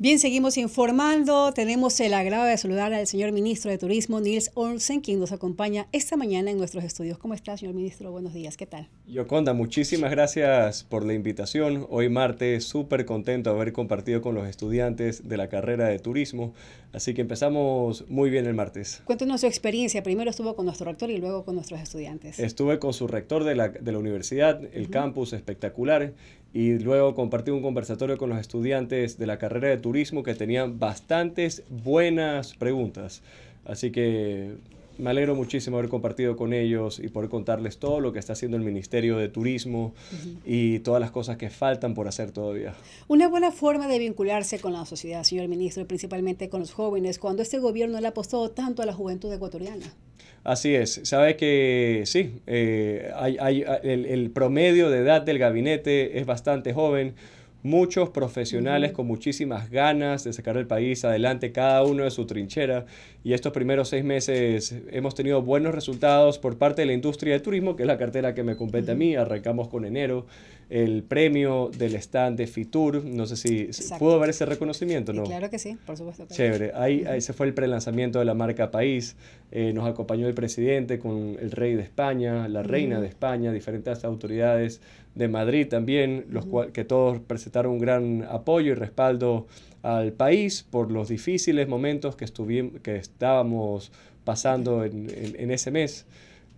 Bien, seguimos informando. Tenemos el agrado de saludar al señor ministro de Turismo, Nils Olsen, quien nos acompaña esta mañana en nuestros estudios. ¿Cómo está, señor ministro? Buenos días, ¿qué tal? Yoconda, muchísimas gracias por la invitación. Hoy martes, súper contento de haber compartido con los estudiantes de la carrera de turismo. Así que empezamos muy bien el martes. Cuéntenos su experiencia. Primero estuvo con nuestro rector y luego con nuestros estudiantes. Estuve con su rector de la, universidad, el campus espectacular y luego compartí un conversatorio con los estudiantes de la carrera de turismo que tenían bastantes buenas preguntas. Así que me alegro muchísimo haber compartido con ellos y poder contarles todo lo que está haciendo el Ministerio de Turismo y todas las cosas que faltan por hacer todavía. Una buena forma de vincularse con la sociedad, señor ministro, principalmente con los jóvenes, cuando este gobierno le ha apostado tanto a la juventud ecuatoriana. Así es, sabe que sí, eh, el promedio de edad del gabinete es bastante joven muchos profesionales con muchísimas ganas de sacar el país adelante, cada uno de su trinchera. Y estos primeros seis meses hemos tenido buenos resultados por parte de la industria de turismo, que es la cartera que me compete a mí. Arrancamos con enero el premio del stand de Fitur. No sé si pudo haber ese reconocimiento, ¿no? claro que sí, por supuesto. Chévere. Ahí, ahí, se fue el prelanzamiento de la marca País. Eh, nos acompañó el presidente con el rey de España, la reina de España, diferentes autoridades de Madrid también, los que todos presentaron un gran apoyo y respaldo al país por los difíciles momentos que, que estábamos pasando en ese mes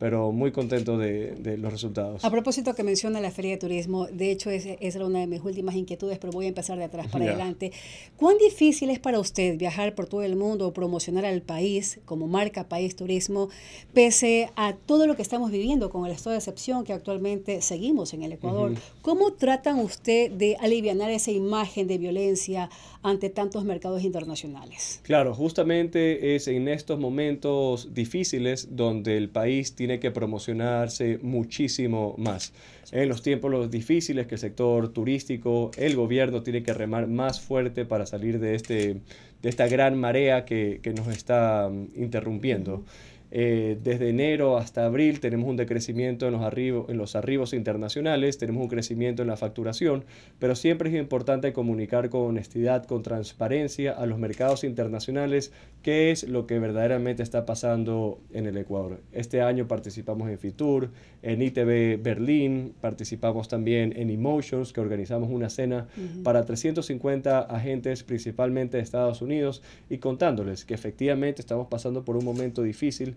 pero muy contento de, los resultados. A propósito que menciona la Feria de Turismo, de hecho esa era una de mis últimas inquietudes, pero voy a empezar de atrás para adelante. ¿Cuán difícil es para usted viajar por todo el mundo o promocionar al país como marca País Turismo, pese a todo lo que estamos viviendo con el estado de excepción que actualmente seguimos en el Ecuador? ¿Cómo tratan usted de aliviar esa imagen de violencia ante tantos mercados internacionales? Claro, justamente es en estos momentos difíciles donde el país tiene que promocionarse muchísimo más. En los tiempos los difíciles que el sector turístico, el gobierno tiene que remar más fuerte para salir de, este, de esta gran marea que nos está mm, interrumpiendo. Eh, desde enero hasta abril tenemos un decrecimiento en los, arribos, en los arribos internacionales, tenemos un crecimiento en la facturación, pero siempre es importante comunicar con honestidad, con transparencia a los mercados internacionales qué es lo que verdaderamente está pasando en el Ecuador. Este año participamos en Fitur, en ITV Berlín, participamos también en Emotions, que organizamos una cena para 350 agentes principalmente de Estados Unidos y contándoles que efectivamente estamos pasando por un momento difícil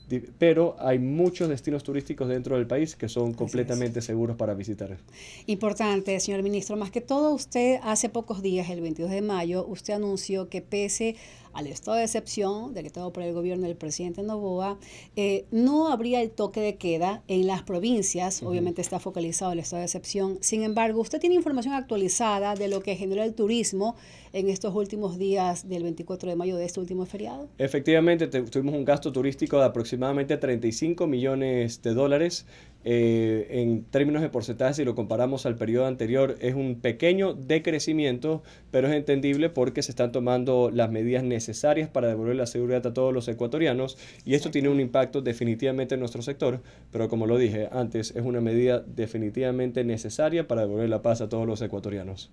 pero hay muchos destinos turísticos dentro del país que son completamente seguros para visitar. Importante, señor ministro, más que todo usted hace pocos días, el 22 de mayo, usted anunció que pese al estado de excepción decretado por el gobierno del presidente Novoa, eh, no habría el toque de queda en las provincias, obviamente está focalizado el estado de excepción, sin embargo, usted tiene información actualizada de lo que generó el turismo en estos últimos días del 24 de mayo de este último feriado. Efectivamente, tuvimos un gasto turístico de aproximadamente aproximadamente 35 millones de dólares eh, en términos de porcentaje, si lo comparamos al periodo anterior, es un pequeño decrecimiento, pero es entendible porque se están tomando las medidas necesarias para devolver la seguridad a todos los ecuatorianos y esto tiene un impacto definitivamente en nuestro sector, pero como lo dije antes, es una medida definitivamente necesaria para devolver la paz a todos los ecuatorianos.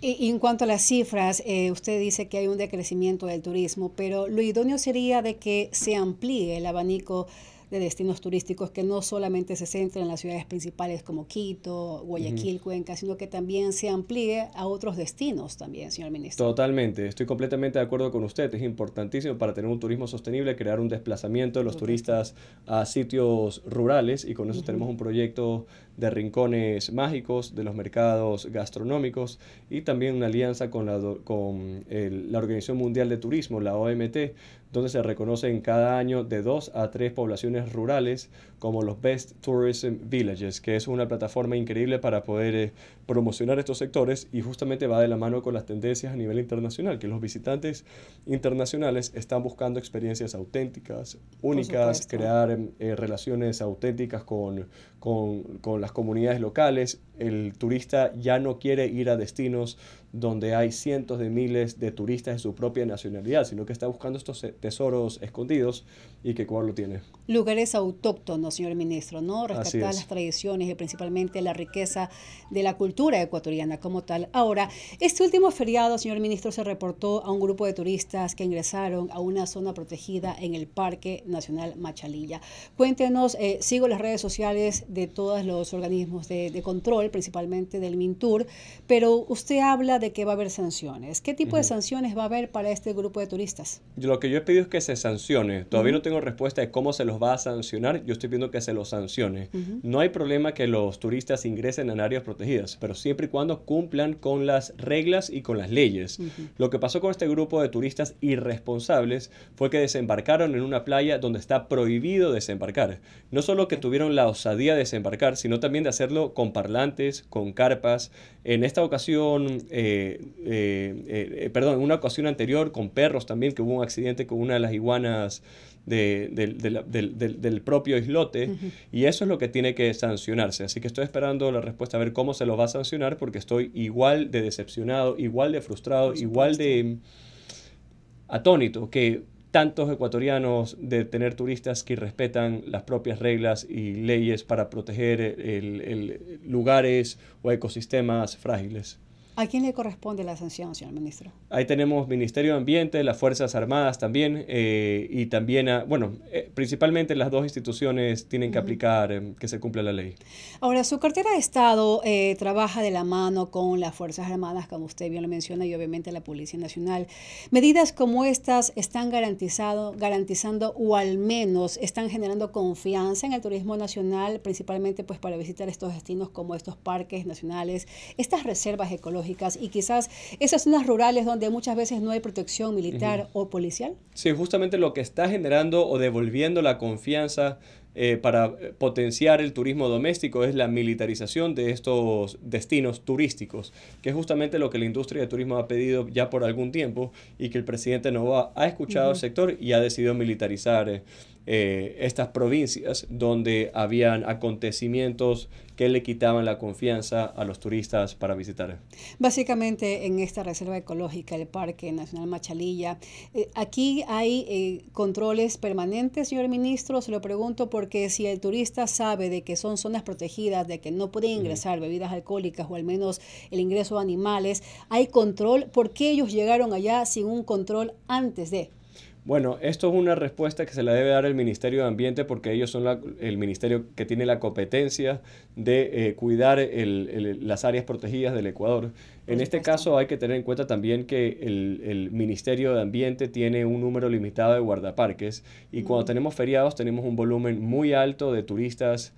Y, en cuanto a las cifras, eh, usted dice que hay un decrecimiento del turismo, pero lo idóneo sería de que se amplíe el abanico de destinos turísticos que no solamente se centren en las ciudades principales como Quito, Guayaquil, Cuenca, sino que también se amplíe a otros destinos también, señor ministro. Totalmente, estoy completamente de acuerdo con usted. Es importantísimo para tener un turismo sostenible crear un desplazamiento de los turistas a sitios rurales y con eso tenemos un proyecto de rincones mágicos, de los mercados gastronómicos y también una alianza con la, con la Organización Mundial de Turismo, la OMT, donde se reconocen cada año de dos a tres poblaciones rurales como los Best Tourism Villages, que es una plataforma increíble para poder eh, promocionar estos sectores y justamente va de la mano con las tendencias a nivel internacional, que los visitantes internacionales están buscando experiencias auténticas, únicas, crear eh, relaciones auténticas con, con, con las comunidades locales. El turista ya no quiere ir a destinos donde hay cientos de miles de turistas de su propia nacionalidad, sino que está buscando estos eh, tesoros escondidos y que Cuba lo tiene. Lugares autóctonos, señor ministro, ¿no? Rescatar las tradiciones y principalmente la riqueza de la cultura ecuatoriana como tal. Ahora, este último feriado, señor ministro, se reportó a un grupo de turistas que ingresaron a una zona protegida en el Parque Nacional Machalilla. Cuéntenos, eh, sigo las redes sociales de todos los organismos de, control, principalmente del MINTUR, pero usted habla de que va a haber sanciones. ¿Qué tipo de sanciones va a haber para este grupo de turistas? Lo que yo he pedido es que se sancione. Todavía no tengo respuesta de cómo se los va a sancionar. Yo estoy pidiendo que se los sancione. No hay problema que los turistas ingresen en áreas protegidas, pero siempre y cuando cumplan con las reglas y con las leyes. Lo que pasó con este grupo de turistas irresponsables fue que desembarcaron en una playa donde está prohibido desembarcar. No solo que tuvieron la osadía de desembarcar, sino también de hacerlo con parlantes, con carpas. En esta ocasión, eh, eh, eh, perdón, en una ocasión anterior con perros también, que hubo un accidente con una de las iguanas del propio islote y eso es lo que tiene que sancionarse. Así que estoy esperando la respuesta a ver cómo se lo va a sancionar porque estoy igual de decepcionado, igual de frustrado, igual de atónito que tantos ecuatorianos de tener turistas que respetan las propias reglas y leyes para proteger el, lugares o ecosistemas frágiles. ¿A quién le corresponde la sanción, señor ministro? Ahí tenemos Ministerio de Ambiente, las Fuerzas Armadas también, eh, y también, bueno, eh, principalmente las dos instituciones tienen que aplicar em, que se cumpla la ley. Ahora, su cartera de Estado eh, trabaja de la mano con las Fuerzas Armadas, como usted bien lo menciona, y obviamente la Policía Nacional. Medidas como estas están garantizado, garantizando o al menos están generando confianza en el turismo nacional, principalmente pues para visitar estos destinos como estos parques nacionales, estas reservas ecológicas y quizás esas zonas rurales donde muchas veces no hay protección militar o policial? Sí, justamente lo que está generando o devolviendo la confianza eh, para eh, potenciar el turismo doméstico es la militarización de estos destinos turísticos, que es justamente lo que la industria de turismo ha pedido ya por algún tiempo y que el presidente Novoa ha escuchado al sector y ha decidido militarizar. Eh, eh, estas provincias donde habían acontecimientos que le quitaban la confianza a los turistas para visitar. Básicamente en esta reserva ecológica, el Parque Nacional Machalilla, eh, aquí hay eh, controles permanentes, señor ministro, se lo pregunto porque si el turista sabe de que son zonas protegidas, de que no puede ingresar bebidas alcohólicas o al menos el ingreso de animales, hay control, ¿por qué ellos llegaron allá sin un control antes de? Bueno, esto es una respuesta que se la debe dar el Ministerio de Ambiente porque ellos son el ministerio que tiene la competencia de eh, cuidar las áreas protegidas del Ecuador. En este caso hay que tener en cuenta también que el, Ministerio de Ambiente tiene un número limitado de guardaparques y cuando tenemos feriados tenemos un volumen muy alto de turistas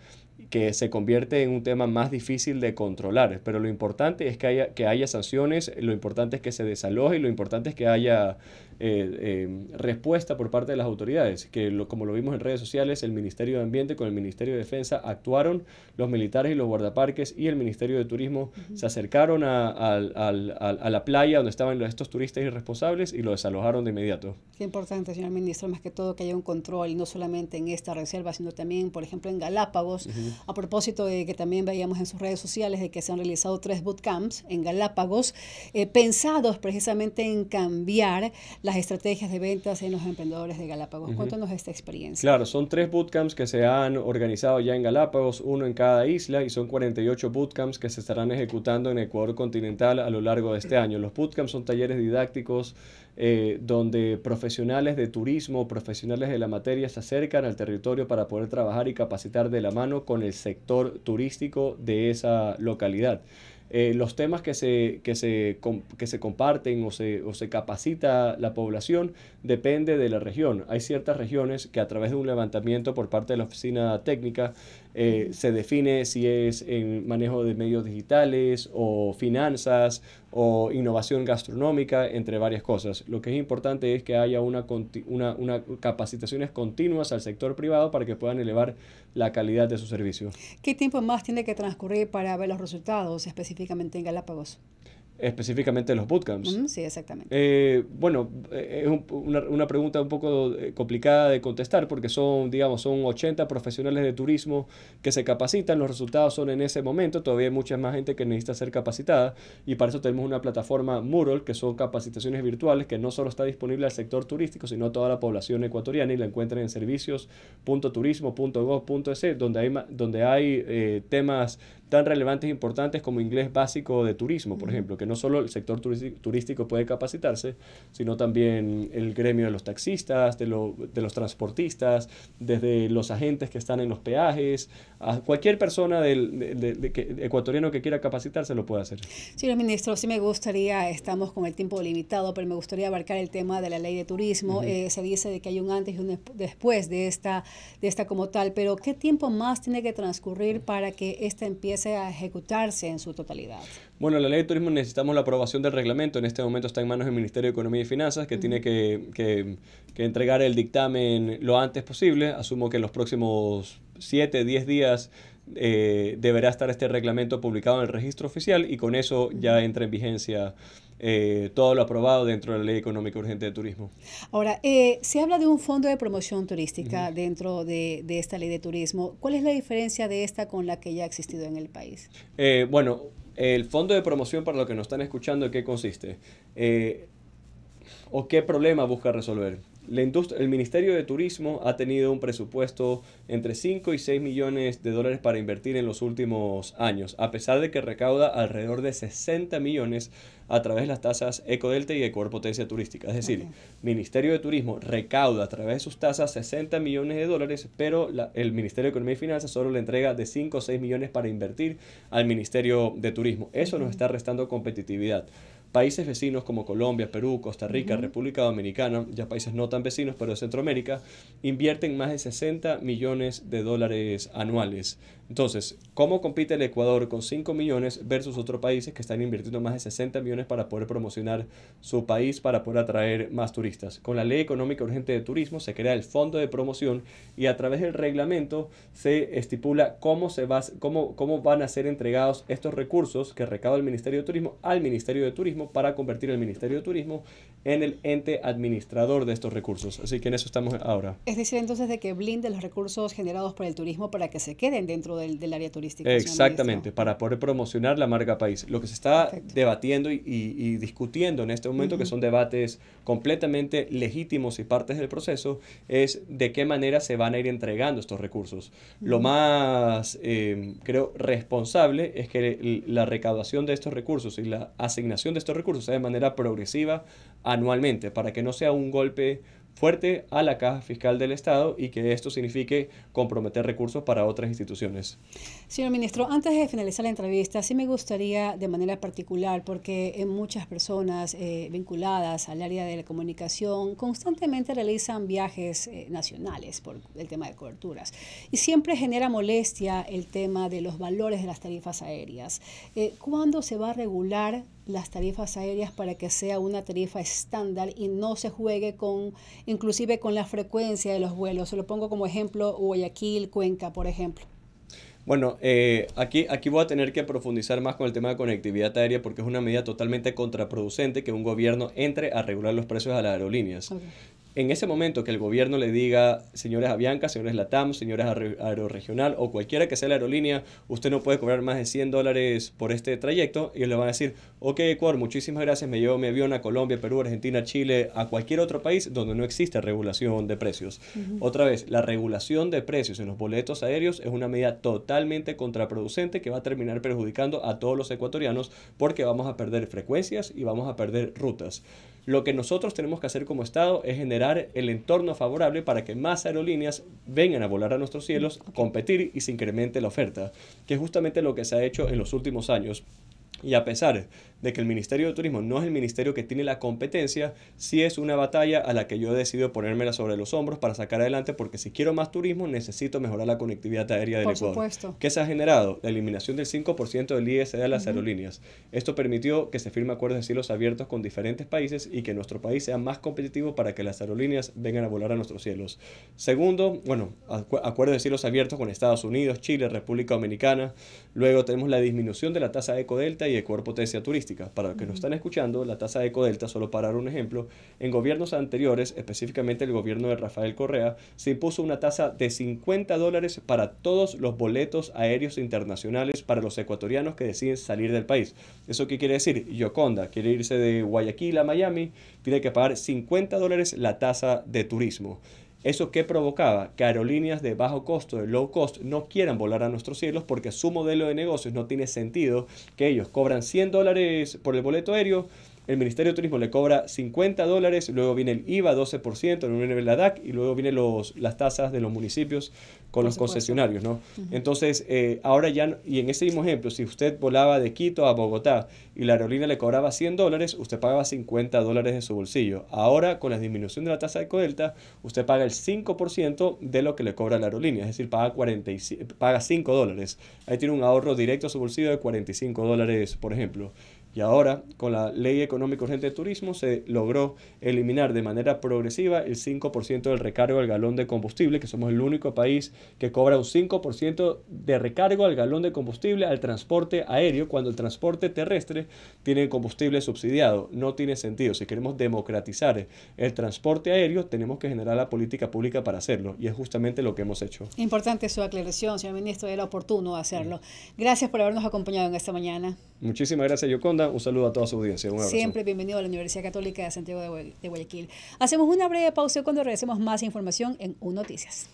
que se convierte en un tema más difícil de controlar. Pero lo importante es que haya, que haya sanciones, lo importante es que se desaloje y lo importante es que haya eh, eh, respuesta por parte de las autoridades, que como lo vimos en redes sociales, el Ministerio de Ambiente con el Ministerio de Defensa actuaron, los militares y los guardaparques y el Ministerio de Turismo se acercaron a, a, la playa donde estaban estos turistas irresponsables y lo desalojaron de inmediato. Qué importante, señor ministro, más que todo que haya un control, no solamente en esta reserva, sino también, por ejemplo, en Galápagos, a propósito de que también veíamos en sus redes sociales de que se han realizado tres bootcamps en Galápagos, eh, pensados precisamente en cambiar la las estrategias de ventas en los emprendedores de Galápagos. Cuéntanos esta experiencia. Claro, son tres bootcamps que se han organizado ya en Galápagos, uno en cada isla, y son 48 bootcamps que se estarán ejecutando en Ecuador continental a lo largo de este año. Los bootcamps son talleres didácticos eh, donde profesionales de turismo, profesionales de la materia se acercan al territorio para poder trabajar y capacitar de la mano con el sector turístico de esa localidad. Eh, los temas que se, que se, que se comparten o se, o se capacita la población depende de la región. Hay ciertas regiones que a través de un levantamiento por parte de la oficina técnica eh, se define si es en manejo de medios digitales o finanzas o innovación gastronómica, entre varias cosas. Lo que es importante es que haya una, una, una capacitaciones continuas al sector privado para que puedan elevar la calidad de su servicio. ¿Qué tiempo más tiene que transcurrir para ver los resultados específicamente en Galápagos? específicamente los bootcamps. sí, exactamente. Eh, bueno, eh, es una, pregunta un poco eh, complicada de contestar porque son, digamos, son 80 profesionales de turismo que se capacitan, los resultados son en ese momento, todavía hay mucha más gente que necesita ser capacitada y para eso tenemos una plataforma Mural, que son capacitaciones virtuales que no solo está disponible al sector turístico, sino a toda la población ecuatoriana y la encuentran en servicios.turismo.gov.es, e, donde hay, donde hay temas tan relevantes e importantes como inglés básico de turismo, por ejemplo, que no solo el sector turístico puede capacitarse, sino también el gremio de los taxistas, de, los transportistas, desde los agentes que están en los peajes, a cualquier persona del, de, que, ecuatoriano que quiera capacitarse lo puede hacer. Señor ministro, sí me gustaría, estamos con el tiempo limitado, pero me gustaría abarcar el tema de la ley de turismo. Eh, se dice de que hay un antes y un después de esta, de esta como tal, pero ¿qué tiempo más tiene que transcurrir para que esta empiece a ejecutarse en su totalidad? Bueno, la ley de turismo necesitamos la aprobación del reglamento. En este momento está en manos del Ministerio de Economía y Finanzas, que tiene que, que, que entregar el dictamen lo antes posible. Asumo que en los próximos 7, 10 días eh, deberá estar este reglamento publicado en el registro oficial y con eso ya entra en vigencia eh, todo lo aprobado dentro de la Ley Económica Urgente de Turismo. Ahora, eh, se habla de un fondo de promoción turística dentro de, esta ley de turismo. ¿Cuál es la diferencia de esta con la que ya ha existido en el país? Eh, bueno, el fondo de promoción, para los que nos están escuchando, ¿qué consiste? ¿O qué problema busca resolver? el Ministerio de Turismo ha tenido un presupuesto entre 5 y 6 millones de dólares para invertir en los últimos años, a pesar de que recauda alrededor de 60 millones a través de las tasas Ecodelta y potencia Turística. Es decir, el Ministerio de Turismo recauda a través de sus tasas 60 millones de dólares, pero el Ministerio de Economía y Finanzas solo le entrega de 5 o 6 millones para invertir al Ministerio de Turismo. Eso nos está restando competitividad. Países vecinos como Colombia, Perú, Costa Rica, República Dominicana, ya países no tan vecinos, pero de Centroamérica, invierten más de 60 millones de dólares anuales. Entonces, ¿cómo compite el Ecuador con 5 millones versus otros países que están invirtiendo más de 60 millones para poder promocionar su país, para poder atraer más turistas? Con la Ley Económica Urgente de Turismo se crea el Fondo de Promoción y a través del reglamento se estipula cómo, se va, cómo, cómo van a ser entregados estos recursos que recauda el Ministerio de Turismo al Ministerio de Turismo para convertir el Ministerio de Turismo en el ente administrador de estos recursos. Así que en eso estamos ahora. Es decir, entonces, de que blinden los recursos generados por el turismo para que se queden dentro del, área turística. Exactamente, para poder promocionar la marca país. Lo que se está debatiendo y, discutiendo en este momento, que son debates completamente legítimos y partes del proceso, es de qué manera se van a ir entregando estos recursos. Lo más, eh, creo, responsable es que la recaudación de estos recursos y la asignación de estos recursos sea de manera progresiva anualmente para que no sea un golpe fuerte a la caja fiscal del Estado y que esto signifique comprometer recursos para otras instituciones. Señor ministro, antes de finalizar la entrevista, sí me gustaría de manera particular, porque en muchas personas eh, vinculadas al área de la comunicación constantemente realizan viajes eh, nacionales por el tema de coberturas y siempre genera molestia el tema de los valores de las tarifas aéreas. Eh, ¿Cuándo se va a regular las tarifas aéreas para que sea una tarifa estándar y no se juegue con, inclusive con la frecuencia de los vuelos. Se lo pongo como ejemplo Guayaquil, Cuenca, por ejemplo. Bueno, eh, aquí, aquí voy a tener que profundizar más con el tema de conectividad aérea porque es una medida totalmente contraproducente que un gobierno entre a regular los precios a las aerolíneas en ese momento que el gobierno le diga, señores Avianca, señores Latam, señores Aeroregional o cualquiera que sea la aerolínea, usted no puede cobrar más de 100 dólares por este trayecto, y le van a decir, ok Ecuador, muchísimas gracias, me llevo mi avión a Colombia, Perú, Argentina, Chile, a cualquier otro país donde no existe regulación de precios. Otra vez, la regulación de precios en los boletos aéreos es una medida totalmente contraproducente que va a terminar perjudicando a todos los ecuatorianos porque vamos a perder frecuencias y vamos a perder rutas. Lo que nosotros tenemos que hacer como Estado es generar el entorno favorable para que más aerolíneas vengan a volar a nuestros cielos, competir y se incremente la oferta, que es justamente lo que se ha hecho en los últimos años. Y a pesar de que el Ministerio de Turismo no es el ministerio que tiene la competencia, sí es una batalla a la que yo he decidido ponérmela sobre los hombros para sacar adelante, porque si quiero más turismo, necesito mejorar la conectividad aérea del Por Ecuador. Supuesto. ¿Qué se ha generado? La eliminación del 5% del IES de las aerolíneas. Esto permitió que se firme acuerdos de cielos abiertos con diferentes países y que nuestro país sea más competitivo para que las aerolíneas vengan a volar a nuestros cielos. Segundo, bueno, acuerdos de cielos abiertos con Estados Unidos, Chile, República Dominicana. Luego tenemos la disminución de la tasa de ecodelta y de potencia turística. Para los que no están escuchando, la tasa de ecodelta, solo para dar un ejemplo, en gobiernos anteriores, específicamente el gobierno de Rafael Correa, se impuso una tasa de 50 dólares para todos los boletos aéreos internacionales para los ecuatorianos que deciden salir del país. ¿Eso qué quiere decir? Yoconda quiere irse de Guayaquil a Miami, tiene que pagar 50 dólares la tasa de turismo. ¿Eso qué provocaba? Que aerolíneas de bajo costo, de low cost, no quieran volar a nuestros cielos porque su modelo de negocios no tiene sentido que ellos cobran 100 dólares por el boleto aéreo el Ministerio de Turismo le cobra 50 dólares, luego viene el IVA 12%, luego viene la DAC y luego vienen los, las tasas de los municipios con los concesionarios, ¿no? Entonces, eh, ahora ya, y en ese mismo ejemplo, si usted volaba de Quito a Bogotá y la aerolínea le cobraba 100 dólares, usted pagaba 50 dólares de su bolsillo. Ahora, con la disminución de la tasa de Codelta, usted paga el 5% de lo que le cobra la aerolínea, es decir, paga, paga 5 dólares. Ahí tiene un ahorro directo a su bolsillo de 45 dólares, por ejemplo. Y ahora, con la Ley Económica Urgente de Turismo, se logró eliminar de manera progresiva el 5% del recargo al galón de combustible, que somos el único país que cobra un 5% de recargo al galón de combustible al transporte aéreo, cuando el transporte terrestre tiene combustible subsidiado. No tiene sentido. Si queremos democratizar el transporte aéreo, tenemos que generar la política pública para hacerlo. Y es justamente lo que hemos hecho. Importante su aclaración, señor ministro. Era oportuno hacerlo. Gracias por habernos acompañado en esta mañana. Muchísimas gracias, Yocondo un saludo a toda su audiencia. Siempre bienvenido a la Universidad Católica de Santiago de, Guayaquil. Hacemos una breve pausa cuando regresemos más información en Un Noticias.